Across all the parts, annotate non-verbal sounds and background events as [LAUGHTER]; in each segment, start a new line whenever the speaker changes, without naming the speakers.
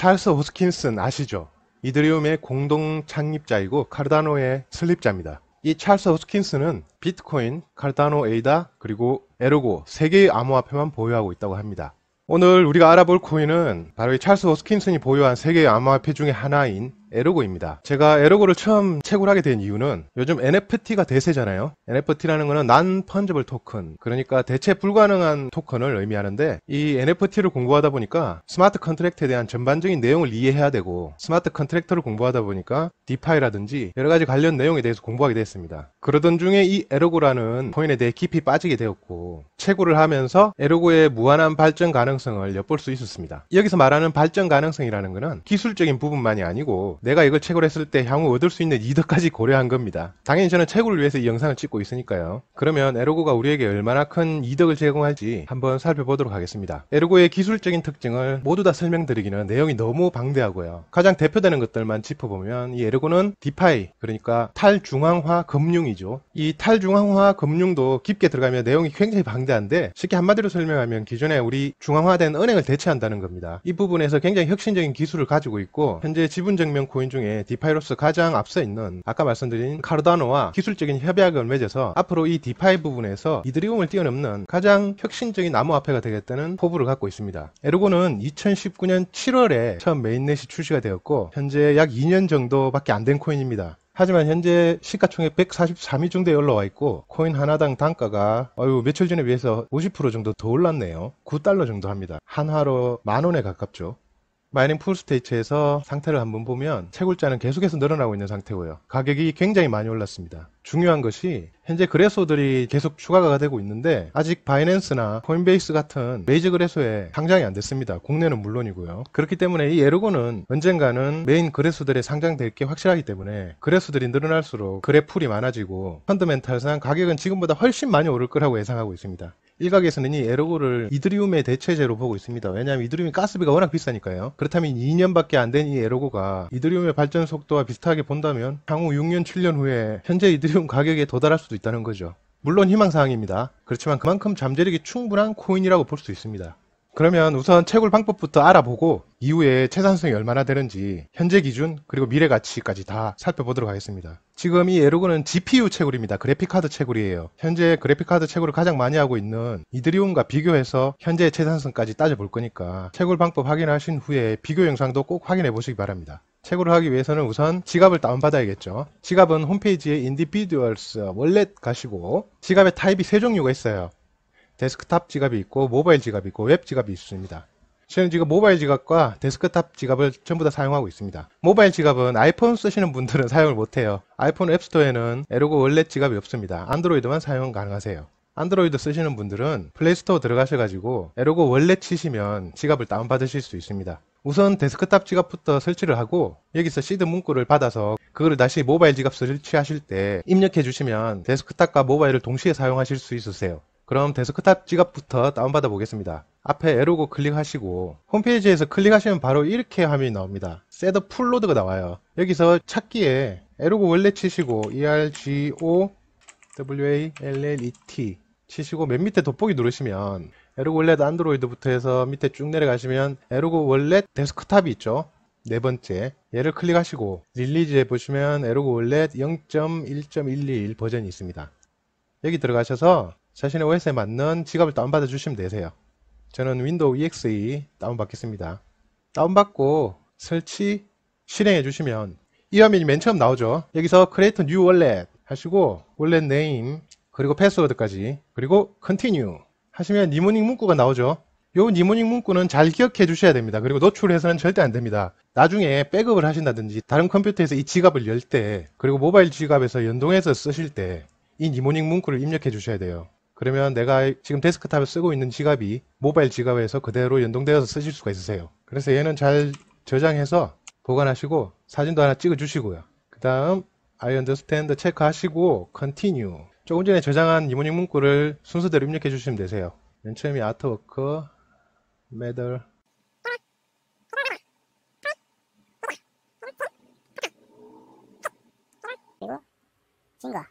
찰스 호스킨슨 아시죠? 이더리움의 공동 창립자이고 카르다노의 설립자입니다. 이 찰스 호스킨슨은 비트코인, 카르다노 에이다, 그리고 에르고 세 개의 암호화폐만 보유하고 있다고 합니다. 오늘 우리가 알아볼 코인은 바로 이 찰스 호스킨슨이 보유한 세 개의 암호화폐 중의 하나인 에로고입니다. 제가 에로고를 처음 채굴하게 된 이유는 요즘 NFT가 대세잖아요. NFT라는 거는 난 펀저블 토큰, 그러니까 대체 불가능한 토큰을 의미하는데 이 NFT를 공부하다 보니까 스마트 컨트랙트에 대한 전반적인 내용을 이해해야 되고 스마트 컨트랙트를 공부하다 보니까 디파이라든지 여러 가지 관련 내용에 대해서 공부하게 됐습니다. 그러던 중에 이 에로고라는 코인에 대해 깊이 빠지게 되었고 채굴을 하면서 에로고의 무한한 발전 가능성을 엿볼 수 있었습니다. 여기서 말하는 발전 가능성이라는 것은 기술적인 부분만이 아니고 내가 이걸 채굴 했을 때 향후 얻을 수 있는 이득까지 고려한 겁니다. 당연히 저는 채굴을 위해서 이 영상을 찍고 있으니까요. 그러면 에르고가 우리에게 얼마나 큰 이득을 제공할지 한번 살펴보도록 하겠습니다. 에르고의 기술적인 특징을 모두 다 설명드리기는 내용이 너무 방대하고요. 가장 대표되는 것들만 짚어보면 이 에르고는 디파이 그러니까 탈중앙화 금융이죠. 이 탈중앙화 금융도 깊게 들어가면 내용이 굉장히 방대한데 쉽게 한마디로 설명하면 기존에 우리 중앙화된 은행을 대체한다는 겁니다. 이 부분에서 굉장히 혁신적인 기술을 가지고 있고 현재 지분 증명 코인 중에 디파이로서 가장 앞서 있는 아까 말씀드린 카르다노와 기술적인 협약을 맺어서 앞으로 이 디파이 부분에서 이드리움을 뛰어넘는 가장 혁신적인 나무앞에가 되겠다는 포부를 갖고 있습니다. 에르고는 2019년 7월에 처음 메인넷이 출시가 되었고 현재 약 2년 정도밖에 안 된 코인입니다. 하지만 현재 시가총액 143위 정도에 올라와 있고 코인 하나당 단가가 어휴 며칠 전에 비해서 50% 정도 더 올랐네요. 9달러 정도 합니다. 한화로 만 원에 가깝죠. 마이닝 풀스테이츠에서 상태를 한번 보면 채굴자는 계속해서 늘어나고 있는 상태고요. 가격이 굉장히 많이 올랐습니다. 중요한 것이 현재 그래소들이 계속 추가가 되고 있는데 아직 바이낸스나 코인베이스 같은 메이저 그래소에 상장이 안 됐습니다. 국내는 물론이고요. 그렇기 때문에 이 에르고는 언젠가는 메인 그래소들에 상장될 게 확실하기 때문에 그래소들이 늘어날수록 그래풀이 많아지고 펀드멘탈상 가격은 지금보다 훨씬 많이 오를 거라고 예상하고 있습니다. 일각에서는 이 에르고를 이드리움의 대체제로 보고 있습니다. 왜냐하면 이드리움이 가스비가 워낙 비싸니까요. 그렇다면 2년밖에 안 된 이 에르고가 이드리움의 발전 속도와 비슷하게 본다면 향후 6년, 7년 후에 현재 이드리움 가격에 도달할 수도 있다는 거죠. 물론 희망사항입니다. 그렇지만 그만큼 잠재력이 충분한 코인이라고 볼 수 있습니다. 그러면 우선 채굴 방법부터 알아보고 이후에 채산성이 얼마나 되는지 현재 기준 그리고 미래 가치까지 다 살펴보도록 하겠습니다. 지금 이에로고는 GPU 채굴입니다. 그래픽카드 채굴이에요. 현재 그래픽카드 채굴을 가장 많이 하고 있는 이드리움과 비교해서 현재의 채산성까지 따져볼 거니까 채굴 방법 확인하신 후에 비교 영상도 꼭 확인해 보시기 바랍니다. 채굴을 하기 위해서는 우선 지갑을 다운받아야겠죠. 지갑은 홈페이지에 인디비듀얼스 월렛 가시고 지갑의 타입이 세 종류가 있어요. 데스크탑 지갑이 있고 모바일 지갑이 있고 웹 지갑이 있습니다. 저는 지금 모바일 지갑과 데스크탑 지갑을 전부 다 사용하고 있습니다. 모바일 지갑은 아이폰 쓰시는 분들은 [LAUGHS] 사용을 못해요. 아이폰 앱스토어에는 에로고 원래 지갑이 없습니다. 안드로이드만 사용 가능하세요. 안드로이드 쓰시는 분들은 플레이스토어 들어가셔가지고 에로고 원래 치시면 지갑을 다운받으실 수 있습니다. 우선 데스크탑 지갑부터 설치를 하고 여기서 시드 문구를 받아서 그거를 다시 모바일 지갑 설치하실 때 입력해 주시면 데스크탑과 모바일을 동시에 사용하실 수 있으세요. 그럼 데스크탑 지갑부터 다운받아 보겠습니다. 앞에 에로고 클릭하시고 홈페이지에서 클릭하시면 바로 이렇게 화면이 나옵니다. 셋업 풀로드가 나와요. 여기서 찾기에 에로고 원래 치시고 ergo wallet 치시고 맨 밑에 돋보기 누르시면 에로고 원래 안드로이드부터 해서 밑에 쭉 내려가시면 에로고 원래 데스크탑이 있죠. 네 번째 얘를 클릭하시고 릴리즈에 보시면 에로고 원래 0 1 1 1 버전이 있습니다. 여기 들어가셔서 자신의 OS에 맞는 지갑을 다운받아 주시면 되세요. 저는 윈도우 EXE 다운받겠습니다. 다운받고 설치 실행해 주시면 이 화면이 맨 처음 나오죠. 여기서 Create New Wallet 하시고 Wallet Name 그리고 패스워드까지 그리고 Continue 하시면 니모닝 문구가 나오죠. 요 니모닝 문구는 잘 기억해 주셔야 됩니다. 그리고 노출해서는 절대 안 됩니다. 나중에 백업을 하신다든지 다른 컴퓨터에서 이 지갑을 열 때 그리고 모바일 지갑에서 연동해서 쓰실 때 이 니모닝 문구를 입력해 주셔야 돼요. 그러면 내가 지금 데스크탑에 쓰고 있는 지갑이 모바일 지갑에서 그대로 연동되어서 쓰실 수가 있으세요. 그래서 얘는 잘 저장해서 보관하시고 사진도 하나 찍어 주시고요. 그 다음 I understand 체크하시고 continue 조금 전에 저장한 이모닝 문구를 순서대로 입력해 주시면 되세요. 맨 처음에 아트워크, 메달, 그리고 증거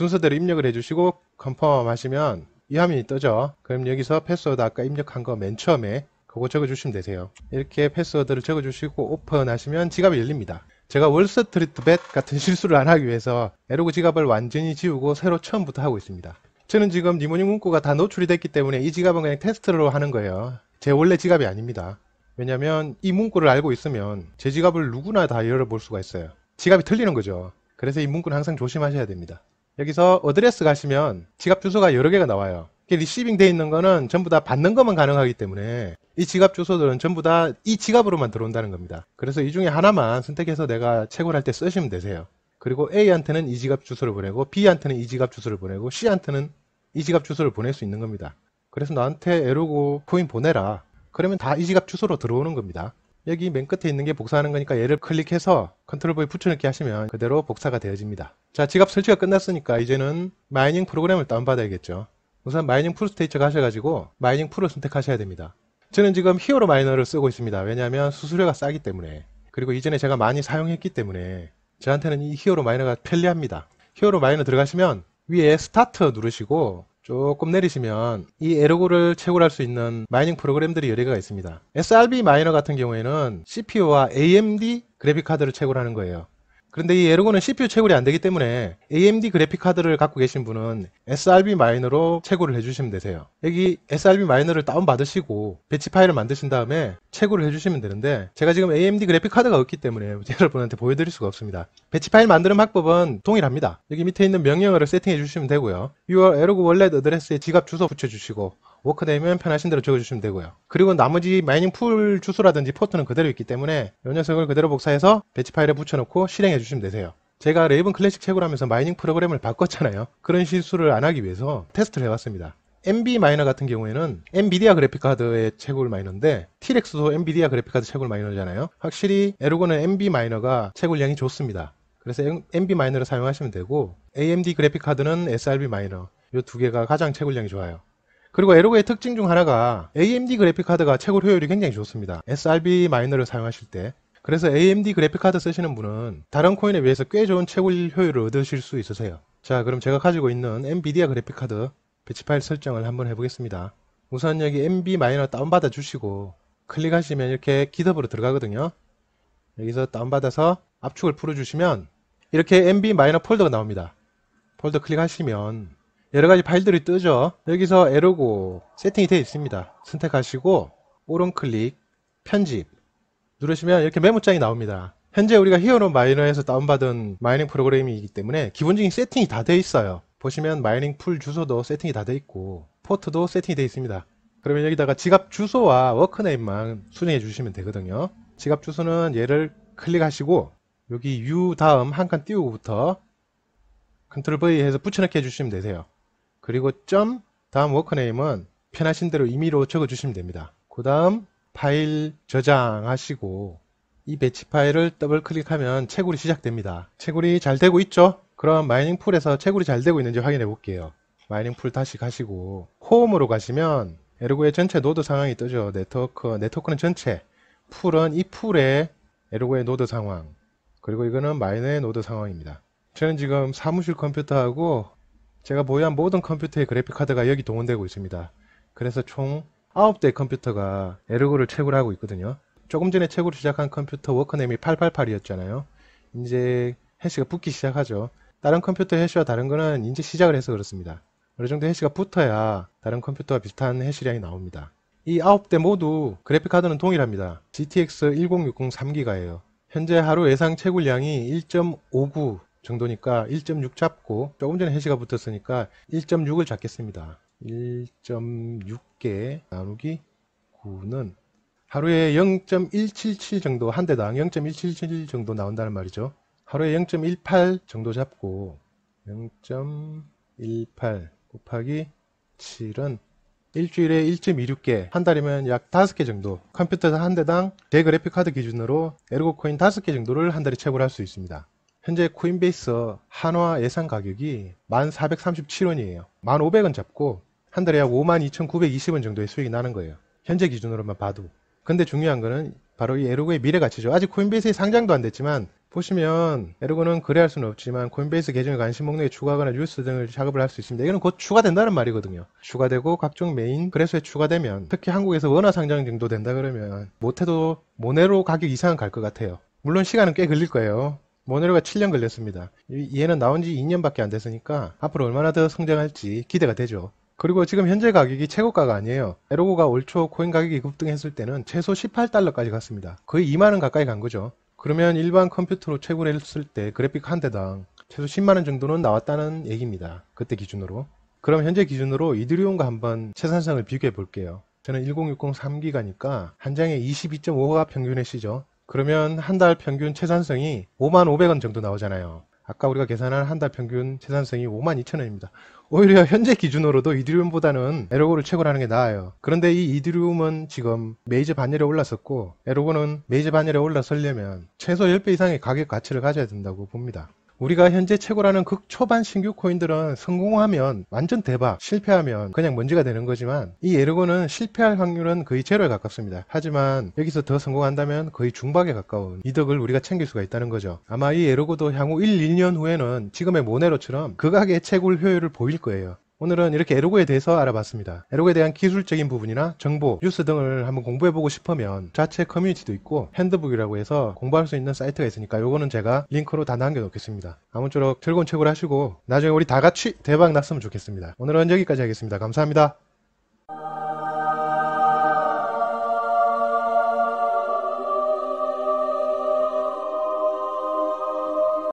순서대로 입력을 해주시고 컨펌 하시면 이 화면이 떠죠 그럼 여기서 패스워드 아까 입력한 거 맨 처음에 그거 적어주시면 되세요. 이렇게 패스워드를 적어주시고 오픈하시면 지갑이 열립니다. 제가 월스트리트 벳 같은 [LAUGHS] 실수를 안 하기 위해서 에로그 지갑을 완전히 지우고 새로 처음부터 하고 있습니다. 저는 지금 니모닝 문구가 다 노출이 됐기 때문에 이 지갑은 그냥 테스트로 하는 거예요. 제 원래 지갑이 아닙니다. 왜냐면 이 문구를 알고 있으면 제 지갑을 누구나 다 열어볼 수가 있어요. 지갑이 틀리는 거죠. 그래서 이 문구는 항상 조심하셔야 됩니다. 여기서 어드레스 가시면 지갑 주소가 여러 개가 나와요. 리시빙 돼 있는 거는 전부 다 받는 것만 가능하기 때문에 이 지갑 주소들은 전부 다 이 지갑으로만 들어온다는 겁니다. 그래서 이 중에 하나만 선택해서 내가 채굴 할때 쓰시면 되세요. 그리고 A한테는 이 지갑 주소를 보내고 B한테는 이 지갑 주소를 보내고 C한테는 이 지갑 주소를 보낼 수 있는 겁니다. 그래서 나한테 에로고 코인 보내라. 그러면 다 이 지갑 주소로 들어오는 겁니다. 여기 맨 끝에 있는 게 복사하는 거니까 얘를 클릭해서 컨트롤 V 붙여넣기 하시면 그대로 복사가 되어집니다. 자 지갑 설치가 끝났으니까 이제는 마이닝 프로그램을 다운받아야겠죠. 우선 마이닝 풀 스테이처 가셔가지고 마이닝 풀을 선택하셔야 됩니다. 저는 지금 히어로 마이너를 쓰고 있습니다. 왜냐하면 수수료가 싸기 때문에 그리고 이전에 제가 많이 사용했기 때문에 저한테는 이 히어로 마이너가 편리합니다. 히어로 마이너 들어가시면 위에 스타트 누르시고 조금 내리시면 이 에르고를 채굴할 수 있는 마이닝 프로그램들이 여러 개가 있습니다. SRB 마이너 같은 경우에는 CPU와 AMD 그래픽카드를 채굴하는 거예요. 그런데 이 에르고는 CPU 채굴이 안 되기 때문에 AMD 그래픽 카드를 갖고 계신 분은 SRB 마이너로 채굴을 해주시면 되세요. 여기 SRB 마이너를 다운받으시고 배치 파일을 만드신 다음에 채굴을 해주시면 되는데 제가 지금 AMD 그래픽 카드가 없기 때문에 [LAUGHS] 여러분한테 보여드릴 수가 없습니다. 배치 파일 만드는 방법은 동일합니다. 여기 밑에 있는 명령어를 세팅해 주시면 되고요. Your ergo w a l l e 에 지갑 주소 붙여주시고 워크되면 편하신 대로 적어주시면 되고요. 그리고 나머지 마이닝 풀 주소라든지 포트는 그대로 있기 때문에 이 녀석을 그대로 복사해서 배치 파일에 붙여놓고 실행해 주시면 되세요. 제가 레이븐 클래식 채굴 하면서 마이닝 프로그램을 바꿨잖아요. 그런 실수를 안 하기 위해서 테스트를 해봤습니다. MB 마이너 같은 경우에는 엔비디아 그래픽 카드의 채굴 마이너인데 TRX도 e 엔비디아 그래픽 카드 채굴 마이너잖아요. 확실히 에로고는 MB 마이너가 채굴량이 좋습니다. 그래서 MB 마이너를 사용하시면 되고 AMD 그래픽 카드는 SRB 마이너 이 두 개가 가장 채굴량이 좋아요. 그리고 에로그의 특징 중 하나가 AMD 그래픽카드가 채굴 효율이 굉장히 좋습니다. SRB 마이너를 사용하실 때 그래서 AMD 그래픽카드 쓰시는 분은 다른 코인에 비해서 꽤 좋은 채굴 효율을 얻으실 수 있으세요. 자 그럼 제가 가지고 있는 엔비디아 그래픽카드 배치 파일 설정을 한번 해보겠습니다. 우선 여기 MB 마이너 다운받아 주시고 클릭하시면 이렇게 기덥으로 들어가거든요. 여기서 다운받아서 압축을 풀어주시면 이렇게 MB 마이너 폴더가 나옵니다. 폴더 클릭하시면 여러가지 파일들이 뜨죠 여기서 에로고 세팅이 되어 있습니다 선택하시고 오른클릭 편집 누르시면 이렇게 메모장이 나옵니다 현재 우리가 히어로 마이너에서 다운받은 마이닝 프로그램이기 때문에 기본적인 세팅이 다 되어 있어요 보시면 마이닝 풀 주소도 세팅이 다 되어 있고 포트도 세팅이 되어 있습니다 그러면 여기다가 지갑 주소와 워크네임만 수정해 주시면 되거든요 지갑 주소는 얘를 클릭하시고 여기 U 다음 한 칸 띄우고부터 컨트롤 V 해서 붙여넣기 해주시면 되세요 그리고 점 다음 워크네임은 편하신 대로 임의로 적어주시면 됩니다. 그 다음 파일 저장하시고 이 배치 파일을 더블 클릭하면 채굴이 시작됩니다. 채굴이 잘 되고 있죠? 그럼 마이닝 풀에서 채굴이 잘 되고 있는지 확인해 볼게요. 마이닝 풀 다시 가시고 홈으로 가시면 에르고의 전체 노드 상황이 뜨죠. 네트워크, 네트워크는 전체, 풀은 이 풀의 에르고의 노드 상황, 그리고 이거는 마이너의 노드 상황입니다. 저는 지금 사무실 컴퓨터하고 제가 보유한 모든 컴퓨터의 그래픽 카드가 여기 동원되고 있습니다. 그래서 총 9대 컴퓨터가 에르고를 채굴 하고 있거든요. 조금 전에 채굴 시작한 컴퓨터 워크네임이 888이었잖아요. 이제 해시가 붙기 시작하죠. 다른 컴퓨터 해시와 다른 거는 이제 시작을 해서 그렇습니다. 어느 정도 해시가 붙어야 다른 컴퓨터와 비슷한 해시량이 나옵니다. 이 9대 모두 그래픽카드는 동일합니다. GTX 1060 3기가예요. 현재 하루 예상 채굴량이 1.59 정도니까 1.6 잡고 조금 전에 해시가 붙었으니까 1.6을 잡겠습니다. 1.6개 나누기 9는 하루에 0.177 정도 한 대당 0.177 정도 나온다는 말이죠. 하루에 0.18 정도 잡고 0.18 곱하기 7은 일주일에 1.26개, 한 달이면 약 5개 정도, 컴퓨터에서 한 대당 대 그래픽카드 기준으로 에르고코인 5개 정도를 한 달에 채굴할 수 있습니다. 현재 코인베이스 한화 예상 가격이 1437원이에요. 1500원 잡고 한 달에 약 52,920원 정도의 수익이 나는 거예요. 현재 기준으로만 봐도. 근데 중요한 거는 바로 이에르고의 미래 가치죠. 아직 코인베이스에 상장도 안 됐지만 보시면 에르고는 거래할 수는 없지만 코인베이스 계정에 관심 목록에 추가하거나 뉴스 등을 작업을 할 수 있습니다. 이거는 곧 추가된다는 말이거든요. 추가되고 각종 메인 그래서에 추가되면 특히 한국에서 원화 상장 정도 된다 그러면 못해도 모네로 가격 이상은 갈 것 같아요. 물론 시간은 꽤 걸릴 거예요. 모노레가 7년 걸렸습니다. 얘는 나온 지 2년밖에 안 됐으니까 앞으로 얼마나 더 성장할지 기대가 되죠. 그리고 지금 현재 가격이 최고가가 아니에요. 에로고가 올 초 코인 가격이 급등했을 때는 최소 18달러까지 갔습니다. 거의 2만원 가까이 간 거죠. 그러면 일반 컴퓨터로 채굴 했을 때 그래픽 한 대당 최소 10만원 정도는 나왔다는 얘기입니다. 그때 기준으로. 그럼 현재 기준으로 이드리온과 한번 채산성을 비교해 볼게요. 저는 1060 3기가니까 한 장에 22.5가 평균의 시죠. 그러면 한 달 평균 최산성이 5만 500원 정도 나오잖아요. 아까 우리가 계산한 한 달 평균 최산성이 5만 2천 원입니다. 오히려 [LAUGHS] 현재 기준으로도 이드리움보다는에러고를채굴하는게 나아요. 그런데 이이드리움은 지금 메이저 반열에 올랐었고에러고는 메이저 반열에 올라서려면 최소 10배 이상의 가격 가치를 가져야 된다고 봅니다. 우리가 현재 최고라는 극초반 신규 코인들은 성공하면 완전 대박, 실패하면 그냥 먼지가 되는 거지만 이 에르고는 실패할 확률은 거의 제로에 가깝습니다. 하지만 여기서 더 성공한다면 거의 중박에 가까운 이득을 우리가 챙길 수가 있다는 거죠. 아마 이 에르고도 향후 1, 2년 후에는 지금의 모네로처럼 극악의 채굴 효율을 보일 거예요. 오늘은 이렇게 에로고에 대해서 알아봤습니다. 에로고에 대한 기술적인 부분이나 정보, 뉴스 등을 한번 공부해보고 싶으면 자체 커뮤니티도 있고 핸드북이라고 해서 공부할 수 있는 사이트가 있으니까 이거는 제가 링크로 다 남겨놓겠습니다. 아무쪼록 즐거운 책을 하시고 나중에 우리 다 같이 대박 났으면 좋겠습니다. 오늘은 여기까지 하겠습니다. 감사합니다.